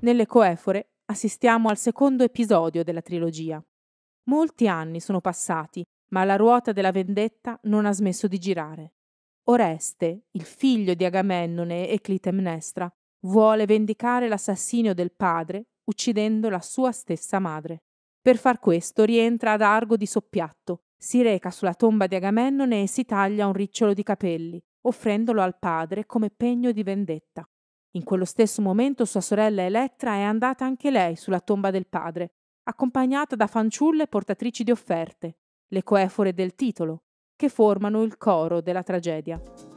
Nelle coefore assistiamo al secondo episodio della trilogia. Molti anni sono passati, ma la ruota della vendetta non ha smesso di girare. Oreste, il figlio di Agamennone e Clitemnestra, vuole vendicare l'assassinio del padre uccidendo la sua stessa madre. Per far questo rientra ad Argo di soppiatto, si reca sulla tomba di Agamennone e si taglia un ricciolo di capelli, offrendolo al padre come pegno di vendetta. In quello stesso momento sua sorella Elettra è andata anche lei sulla tomba del padre, accompagnata da fanciulle portatrici di offerte, le coefore del titolo, che formano il coro della tragedia.